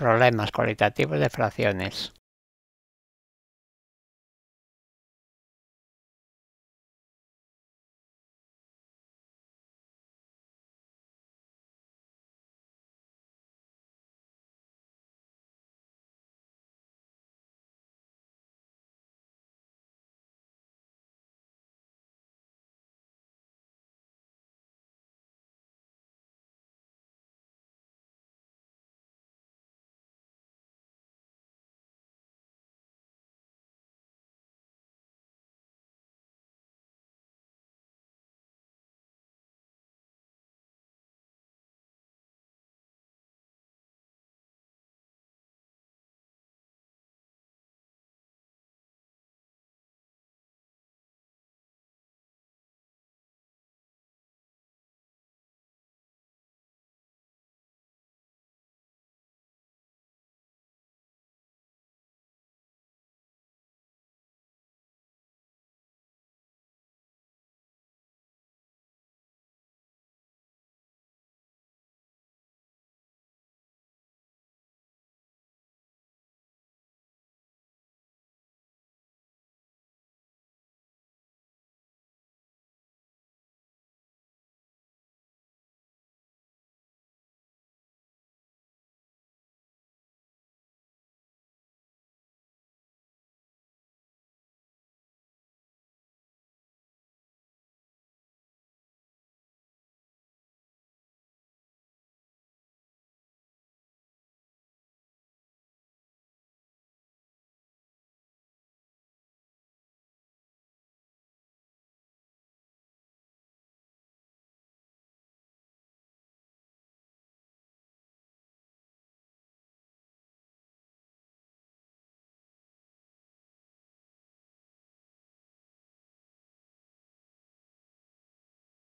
problemas cualitativos de fracciones